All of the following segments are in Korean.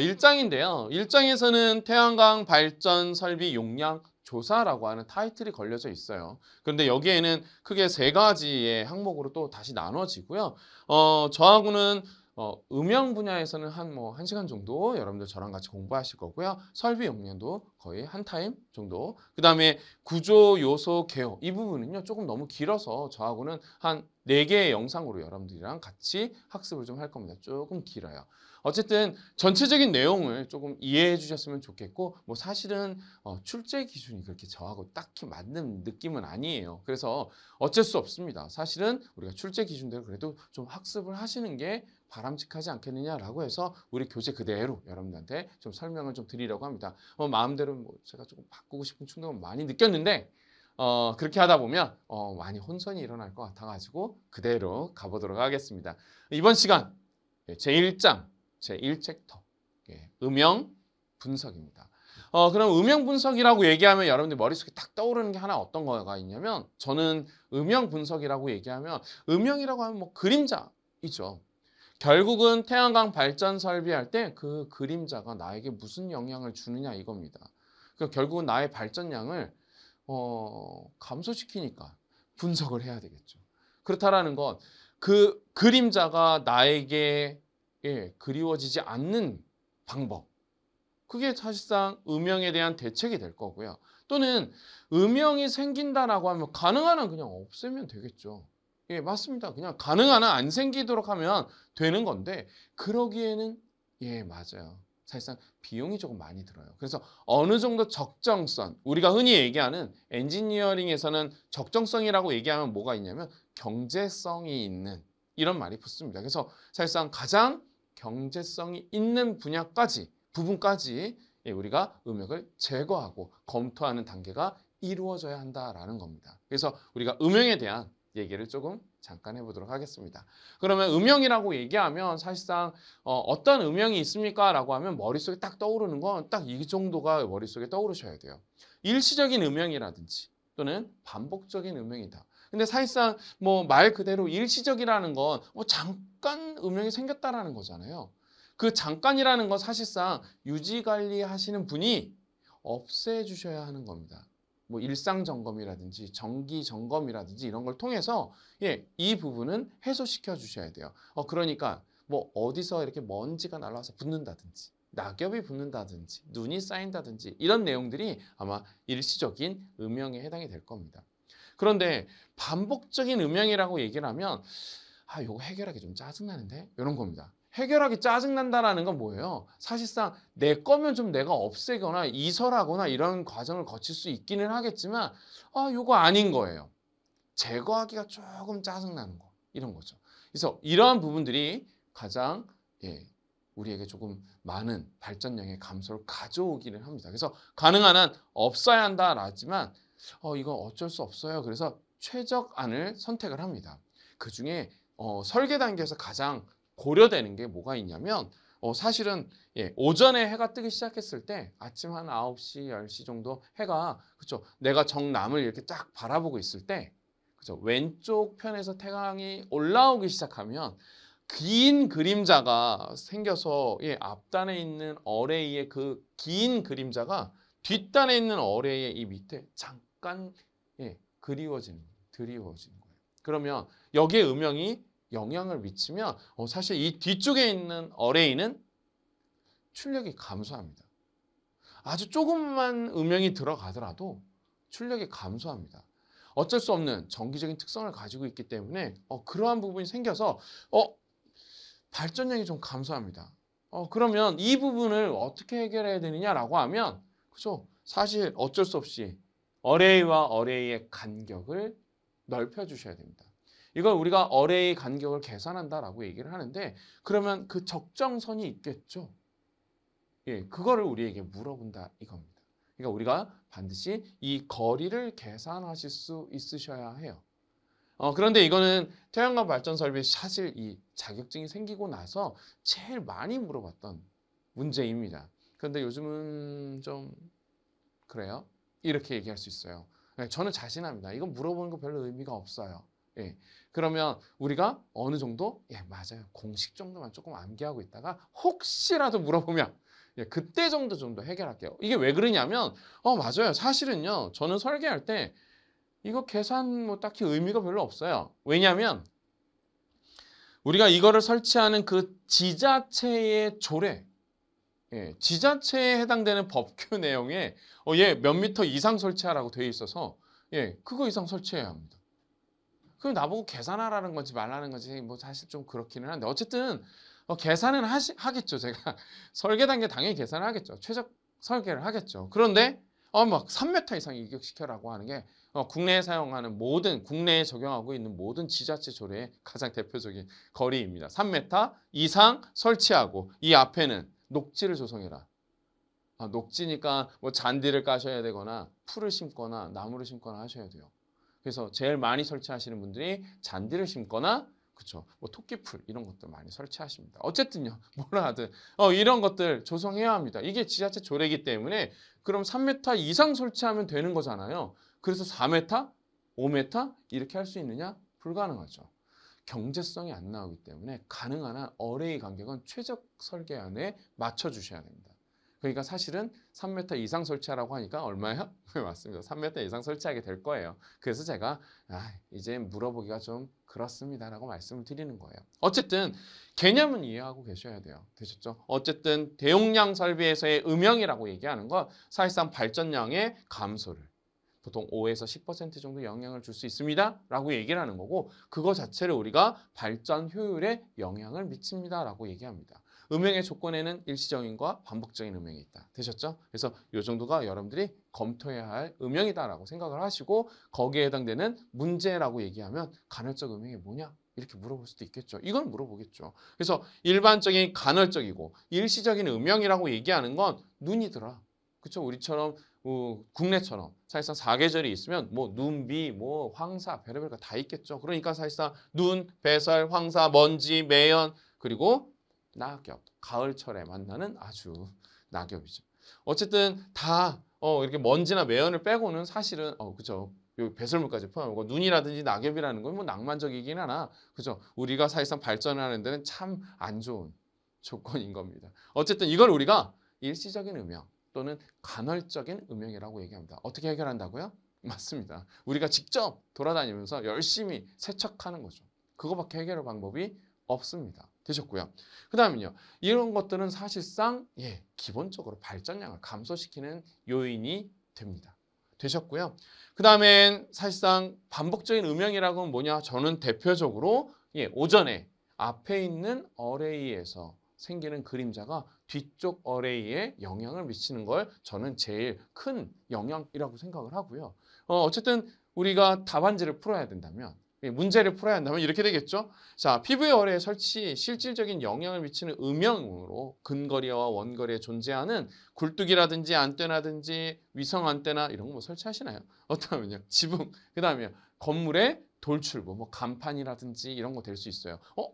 1장인데요. 1장에서는 태양광 발전 설비 용량 조사라고 하는 타이틀이 걸려져 있어요. 그런데 여기에는 크게 세 가지의 항목으로 또 다시 나눠지고요. 어, 저하고는 어, 음영 분야에서는 한 뭐 한시간 정도 여러분들 저랑 같이 공부하실 거고요. 설비 용량도 거의 한 타임 정도. 그 다음에 구조 요소 개요. 이 부분은요. 조금 너무 길어서 저하고는 한 네개의 영상으로 여러분들이랑 같이 학습을 좀 할 겁니다. 조금 길어요. 어쨌든 전체적인 내용을 조금 이해해 주셨으면 좋겠고 뭐 사실은 어, 출제 기준이 그렇게 저하고 딱히 맞는 느낌은 아니에요. 그래서 어쩔 수 없습니다. 사실은 우리가 출제 기준대로 그래도 좀 학습을 하시는 게 바람직하지 않겠느냐라고 해서 우리 교재 그대로 여러분들한테 좀 설명을 좀 드리려고 합니다. 어, 마음대로 뭐 제가 조금 바꾸고 싶은 충동은 많이 느꼈는데 어, 그렇게 하다 보면 어, 많이 혼선이 일어날 것 같아가지고 그대로 가보도록 하겠습니다. 이번 시간 예, 제1장 제1섹터 음영 분석입니다. 어, 그럼 음영 분석이라고 얘기하면 여러분들 머릿속에 딱 떠오르는 게 하나 어떤 거가 있냐면 저는 음영 분석이라고 얘기하면 음영이라고 하면 뭐 그림자이죠. 결국은 태양광 발전 설비할 때 그 그림자가 나에게 무슨 영향을 주느냐 이겁니다. 그 결국은 나의 발전량을 어, 감소시키니까 분석을 해야 되겠죠. 그렇다라는 건 그 그림자가 나에게 예, 그리워지지 않는 방법. 그게 사실상 음영에 대한 대책이 될 거고요. 또는 음영이 생긴다라고 하면 가능한 한 그냥 없애면 되겠죠. 예, 맞습니다. 그냥 가능한 한안 생기도록 하면 되는 건데 그러기에는 예, 맞아요. 사실상 비용이 조금 많이 들어요. 그래서 어느 정도 적정선, 우리가 흔히 얘기하는 엔지니어링에서는 적정성이라고 얘기하면 뭐가 있냐면 경제성이 있는 이런 말이 붙습니다. 그래서 사실상 가장 경제성이 있는 분야까지 부분까지 예, 우리가 음역을 제거하고 검토하는 단계가 이루어져야 한다라는 겁니다. 그래서 우리가 음영에 대한 얘기를 조금 잠깐 해보도록 하겠습니다. 그러면 음영이라고 얘기하면 사실상 어, 떤 음영이 있습니까? 라고 하면 머릿속에 딱 떠오르는 건 딱 이 정도가 머릿속에 떠오르셔야 돼요. 일시적인 음영이라든지 또는 반복적인 음영이다. 근데 사실상 뭐 말 그대로 일시적이라는 건 뭐 잠깐 음영이 생겼다라는 거잖아요. 그 잠깐이라는 건 사실상 유지 관리 하시는 분이 없애 주셔야 하는 겁니다. 뭐 일상 점검이라든지 정기 점검이라든지 이런 걸 통해서 예, 이 부분은 해소시켜 주셔야 돼요. 어 그러니까 뭐 어디서 이렇게 먼지가 날아와서 붙는다든지 낙엽이 붙는다든지 눈이 쌓인다든지 이런 내용들이 아마 일시적인 음영에 해당이 될 겁니다. 그런데 반복적인 음향이라고 얘기를 하면 아, 이거 해결하기 좀 짜증나는데? 이런 겁니다. 해결하기 짜증난다라는 건 뭐예요? 사실상 내 거면 좀 내가 없애거나 이설하거나 이런 과정을 거칠 수 있기는 하겠지만 아, 이거 아닌 거예요. 제거하기가 조금 짜증나는 거. 이런 거죠. 그래서 이러한 부분들이 가장 예, 우리에게 조금 많은 발전량의 감소를 가져오기는 합니다. 그래서 가능한 한 없어야 한다라지만 어, 이거 어쩔 수 없어요. 그래서 최적안을 선택을 합니다. 그 중에 어, 설계 단계에서 가장 고려되는 게 뭐가 있냐면 어, 사실은 예, 오전에 해가 뜨기 시작했을 때 아침 한 9시, 10시 정도 해가 그쵸 내가 정남을 이렇게 쫙 바라보고 있을 때 그쵸 왼쪽 편에서 태양이 올라오기 시작하면 긴 그림자가 생겨서 예, 앞단에 있는 어레이의 그 긴 그림자가 뒷단에 있는 어레이의 이 밑에 잠깐 약간 예, 그리워지는 드리워지는 거예요. 그러면 여기에 음영이 영향을 미치면 어, 사실 이 뒤쪽에 있는 어레이는 출력이 감소합니다. 아주 조금만 음영이 들어가더라도 출력이 감소합니다. 어쩔 수 없는 정기적인 특성을 가지고 있기 때문에 어, 그러한 부분이 생겨서 어, 발전량이 좀 감소합니다. 어, 그러면 이 부분을 어떻게 해결해야 되느냐라고 하면 그죠 사실 어쩔 수 없이 어레이와 어레이의 간격을 넓혀 주셔야 됩니다. 이걸 우리가 어레이 간격을 계산한다라고 얘기를 하는데 그러면 그 적정선이 있겠죠. 예, 그거를 우리에게 물어본다 이겁니다. 그러니까 우리가 반드시 이 거리를 계산하실 수 있으셔야 해요. 어, 그런데 이거는 태양광 발전 설비 사실 이 자격증이 생기고 나서 제일 많이 물어봤던 문제입니다. 그런데 요즘은 좀 그래요. 이렇게 얘기할 수 있어요. 네, 저는 자신합니다. 이건 물어보는 거 별로 의미가 없어요. 예, 그러면 우리가 어느 정도 예 맞아요 공식 정도만 조금 암기하고 있다가 혹시라도 물어보면 예, 그때 정도 좀더 해결할게요. 이게 왜 그러냐면 어 맞아요 사실은요 저는 설계할 때 이거 계산 뭐 딱히 의미가 별로 없어요. 왜냐하면 우리가 이거를 설치하는 그 지자체의 조례 예, 지자체에 해당되는 법규 내용에 어, 예, 몇 미터 이상 설치하라고 되어 있어서 예, 그거 이상 설치해야 합니다. 그럼 나보고 계산하라는 건지 말라는 건지 뭐 사실 좀 그렇기는 한데 어쨌든 어, 계산은 하시, 하겠죠. 제가 설계 단계 당연히 계산을 하겠죠. 최적 설계를 하겠죠. 그런데 어, 막3터 이상 이격시켜라고 하는 게 어, 국내에 사용하는 모든 국내에 적용하고 있는 모든 지자체 조례의 가장 대표적인 거리입니다. 3터 이상 설치하고 이 앞에는 녹지를 조성해라. 아, 녹지니까 뭐 잔디를 까셔야 되거나 풀을 심거나 나무를 심거나 하셔야 돼요. 그래서 제일 많이 설치하시는 분들이 잔디를 심거나 그렇죠. 뭐 토끼풀 이런 것들 많이 설치하십니다. 어쨌든요. 뭐라 하든 어, 이런 것들 조성해야 합니다. 이게 지자체 조례이기 때문에 그럼 3m 이상 설치하면 되는 거잖아요. 그래서 4m, 5m 이렇게 할 수 있느냐? 불가능하죠. 경제성이 안 나오기 때문에 가능한 한 어레이 간격은 최적 설계 안에 맞춰 주셔야 됩니다. 그러니까 사실은 3m 이상 설치하라고 하니까 얼마야 네, 맞습니다. 3m 이상 설치하게 될 거예요. 그래서 제가 아, 이제 물어보기가 좀 그렇습니다라고 말씀을 드리는 거예요. 어쨌든 개념은 이해하고 계셔야 돼요. 되셨죠? 어쨌든 대용량 설비에서의 음영이라고 얘기하는 건 사실상 발전량의 감소를 보통 5에서 10% 정도 영향을 줄 수 있습니다. 라고 얘기를 하는 거고 그거 자체를 우리가 발전 효율에 영향을 미칩니다. 라고 얘기합니다. 음영의 조건에는 일시적인과 반복적인 음영이 있다. 되셨죠? 그래서 이 정도가 여러분들이 검토해야 할 음영이다라고 생각을 하시고 거기에 해당되는 문제라고 얘기하면 간헐적 음영이 뭐냐? 이렇게 물어볼 수도 있겠죠. 이건 물어보겠죠. 그래서 일반적인 간헐적이고 일시적인 음영이라고 얘기하는 건 눈이더라. 그쵸? 우리처럼 어, 국내처럼 사실상 사계절이 있으면 뭐 눈, 비, 뭐 황사, 별의별 거다 있겠죠. 그러니까 사실상 눈, 배설, 황사, 먼지, 매연 그리고 낙엽, 가을철에 만나는 아주 낙엽이죠. 어쨌든 다 어, 이렇게 먼지나 매연을 빼고는 사실은 어, 그죠. 배설물까지 포함하고 눈이라든지 낙엽이라는 건 뭐 낭만적이긴 하나 그죠 우리가 사실상 발전하는 데는 참 안 좋은 조건인 겁니다 어쨌든 이걸 우리가 일시적인 음영 또는 간헐적인 음영이라고 얘기합니다. 어떻게 해결한다고요? 맞습니다. 우리가 직접 돌아다니면서 열심히 세척하는 거죠. 그거밖에 해결 방법이 없습니다. 되셨고요. 그 다음은요. 이런 것들은 사실상 예, 기본적으로 발전량을 감소시키는 요인이 됩니다. 되셨고요. 그 다음엔 사실상 반복적인 음영이라고는 뭐냐? 저는 대표적으로 예, 오전에 앞에 있는 어레이에서 생기는 그림자가 뒤쪽 어레이에 영향을 미치는 걸 저는 제일 큰 영향이라고 생각을 하고요. 어, 어쨌든 우리가 답안지를 풀어야 된다면 예, 문제를 풀어야 한다면 이렇게 되겠죠. 자, 피부의 어뢰 설치 실질적인 영향을 미치는 음영으로 근거리와 원거리에 존재하는 굴뚝이라든지 안테나든지 위성 안테나 이런 거 뭐 설치하시나요? 어떠면요? 지붕, 그 다음에 건물에 돌출부, 뭐 간판이라든지 이런 거 될 수 있어요. 어?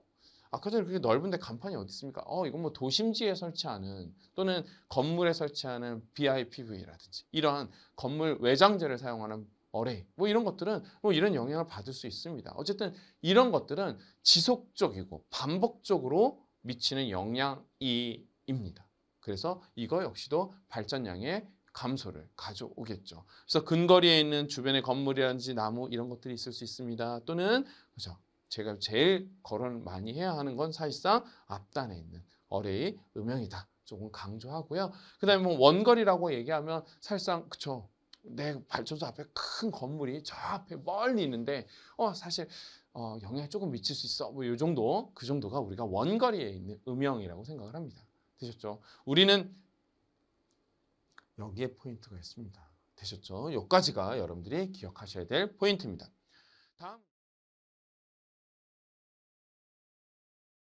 아까 전에 그렇게 넓은데 간판이 어디 있습니까? 어, 이건 뭐 도심지에 설치하는 또는 건물에 설치하는 BIPV라든지 이러한 건물 외장재를 사용하는 어레이 뭐 이런 것들은 뭐 이런 영향을 받을 수 있습니다. 어쨌든 이런 것들은 지속적이고 반복적으로 미치는 영향이입니다. 그래서 이거 역시도 발전량의 감소를 가져오겠죠. 그래서 근거리에 있는 주변의 건물이라든지 나무 이런 것들이 있을 수 있습니다. 또는 그죠 제가 제일 거론 많이 해야 하는 건 사실상 앞단에 있는 어뢰의 음영이다. 조금 강조하고요. 그다음에 뭐 원거리라고 얘기하면 사실상 그쵸. 내 발전소 앞에 큰 건물이 저 앞에 멀리 있는데 어 사실 어 영향이 조금 미칠 수 있어. 뭐 이 정도 그 정도가 우리가 원거리에 있는 음영이라고 생각을 합니다. 되셨죠? 우리는 여기에 포인트가 있습니다. 되셨죠? 여기까지가 여러분들이 기억하셔야 될 포인트입니다. 다음